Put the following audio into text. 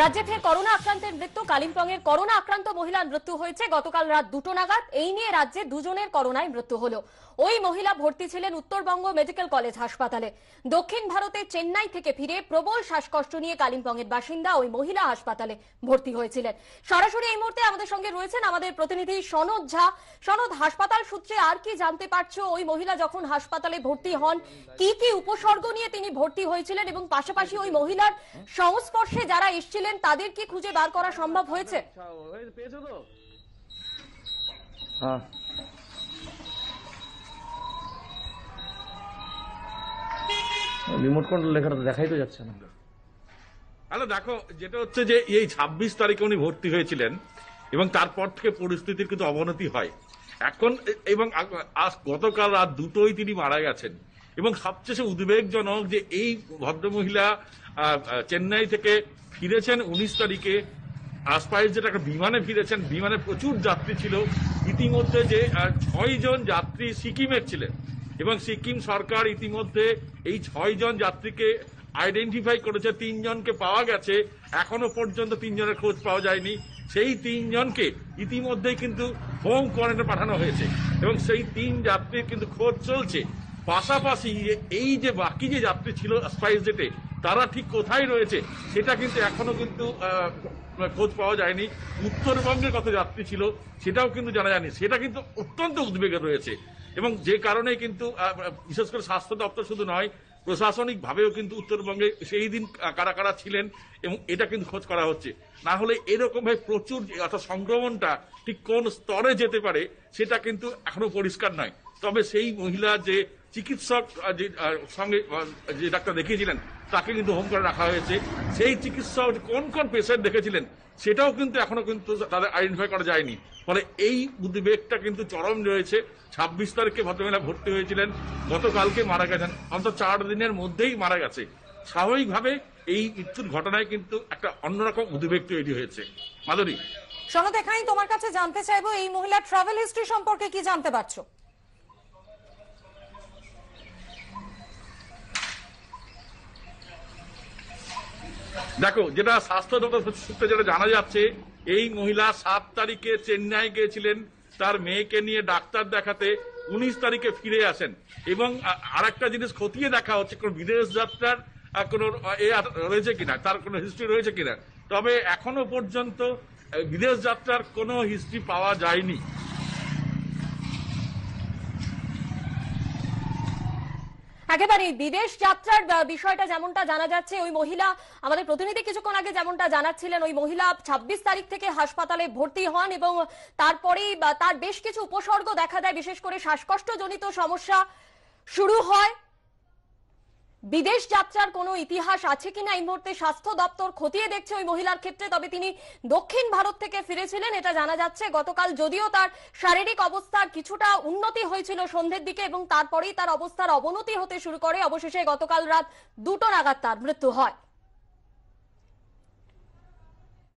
রাজ্যে ফের করোনা আক্রান্তের মৃত্যু কালিম্পং এর করোনা আক্রান্ত মহিলার মৃত্যু হয়েছে গতকাল রাত দুটো নাগাদ এই নিয়ে রাজ্যে দুজনের করোনায় মৃত্যু হলো ওই মহিলা ভর্তি ছিলেন উত্তরবঙ্গ মেডিকেল কলেজ হাসপাতালে দক্ষিণ ভারতে চেন্নাই থেকে ফিরে প্রবল শ্বাসকষ্ট নিয়ে কালিম্পং এর বাসিন্দা ওই মহিলা হাসপাতালে ভর্তি হয়েছিলেন সরাসরি এই মুহূর্তে আমাদের সঙ্গে রয়েছেন আমাদের প্রতিনিধি সনদ ঝা সনদ হাসপাতাল সূত্রে আর কি জানতে পারছো ওই মহিলা যখন হাসপাতালে ভর্তি হন কি কি উপসর্গ নিয়ে তিনি ভর্তি হয়েছিলেন এবং পাশাপাশি ওই মহিলার সংস্পর্শে যারা এসেছিলেন ছিলেন তাদের কি খুঁজে বার করা সম্ভব হয়েছে হ্যাঁ। রিমোট কন্ট্রোল লেখাটা দেখাই তো যাচ্ছে না হ্যালো দেখো যেটা হচ্ছে যে এই ছাব্বিশ তারিখে উনি ভর্তি হয়েছিলেন এবং তারপর থেকে পরিস্থিতির কিন্তু অবনতি হয় এখন এবং গতকাল রাত দুটোই তিনি মারা গেছেন এবং সবচেয়ে উদ্বেগজনক যে এই ভদ্রমহিলা চেন্নাই থেকে ফিরেছেন উনিশ তারিখে আসপাইস যেটা একটা বিমানে ফিরেছেন বিমানে প্রচুর যাত্রী ছিল ইতিমধ্যে যে ছয় জন যাত্রী সিকিমের ছিলেন এবং সিকিম সরকার ইতিমধ্যে এই ছয় জন যাত্রীকে আইডেন্টিফাই করেছে তিনজনকে পাওয়া গেছে এখনো পর্যন্ত তিনজনের খোঁজ পাওয়া যায়নি সেই তিনজনকে ইতিমধ্যেই কিন্তু হোম কোয়ারেন্টাইনে পাঠানো হয়েছে এবং সেই তিন যাত্রীর কিন্তু খোঁজ চলছে পাশাপাশি এই যে বাকি যে যাত্রী ছিল স্পাইস জেটে তারা ঠিক কোথায় রয়েছে সেটা কিন্তু এখনো কিন্তু খোঁজ পাওয়া যায়নি উত্তরবঙ্গের কত যাত্রী ছিল সেটাও কিন্তু জানা যায়নি সেটা কিন্তু অত্যন্ত উদ্বেগে রয়েছে এবং যে কারণে কিন্তু বিশেষ করে স্বাস্থ্য দপ্তর শুধু নয় প্রশাসনিকভাবেও কিন্তু উত্তরবঙ্গে সেই দিন কারা কারা ছিলেন এবং এটা কিন্তু খোঁজ করা হচ্ছে না হলে এরকমভাবে প্রচুর অর্থাৎ সংক্রমণটা ঠিক কোন স্তরে যেতে পারে সেটা কিন্তু এখনো পরিষ্কার নয় তবে সেই মহিলা যে চিকিৎসক সঙ্গে যে ডাক্তার দেখিয়েছিলেন তাকে কিন্তু হোম করে রাখা হয়েছে সেই চিকিৎসক কোন কোন পেশেন্ট দেখেছিলেন সেটাও কিন্তু এখনো কিন্তু তাদের আইডেন্টিফাই করা যায়নি ফলে এই উদ্বেগটা কিন্তু চরম রয়েছে ছাব্বিশ তারিখে ভদ্রমেলা ভর্তি হয়েছিলেন গতকালকে মারা গেছেন অন্তত চার দিনের মধ্যেই মারা গেছে স্বাভাবিকভাবে এই মৃত্যুর ঘটনায় কিন্তু একটা অন্যরকম উদ্বেগ তৈরি হয়েছে মাধুরী শোনো দেখাই তোমার কাছে জানতে চাইবো এই মহিলা ট্রাভেল হিস্ট্রি সম্পর্কে কি জানতে পারছো দেখো যেটা স্বাস্থ্য দপ্তর সূত্রে যেটা জানা যাচ্ছে এই মহিলা সাত তারিখে চেন্নাই গিয়েছিলেন তার মেয়েকে নিয়ে ডাক্তার দেখাতে উনিশ তারিখে ফিরে আসেন এবং আরেকটা জিনিস খতিয়ে দেখা হচ্ছে কোন বিদেশ যাত্রার কোনো এ রয়েছে কিনা তার কোনো হিস্ট্রি রয়েছে কিনা তবে এখনো পর্যন্ত বিদেশ যাত্রার কোনো হিস্ট্রি পাওয়া যায়নি একেবারে বিদেশ যাত্রার বিষয়টা যেমনটা জানা যাচ্ছে ওই মহিলা আমাদের প্রতিনিধি কিছুক্ষণ আগে যেমনটা জানাচ্ছিলেন ওই মহিলা ২৬ তারিখ থেকে হাসপাতালে ভর্তি হন এবং তারপরেই তার বেশ কিছু উপসর্গ দেখা দেয় বিশেষ করে শ্বাসকষ্টজনিত সমস্যা শুরু হয় বিদেশ যাত্রার কোনো ইতিহাস আছে কিনা এই মুহূর্তে স্বাস্থ্য দপ্তর খতিয়ে দেখছে ওই মহিলার ক্ষেত্রে তবে তিনি দক্ষিণ ভারত থেকে ফিরেছিলেন এটা জানা যাচ্ছে গতকাল যদিও তার শারীরিক অবস্থার কিছুটা উন্নতি হয়েছিল সন্ধ্যের দিকে এবং তারপরেই তার অবস্থার অবনতি হতে শুরু করে অবশেষে গতকাল রাত দুটো নাগাদ তার মৃত্যু হয়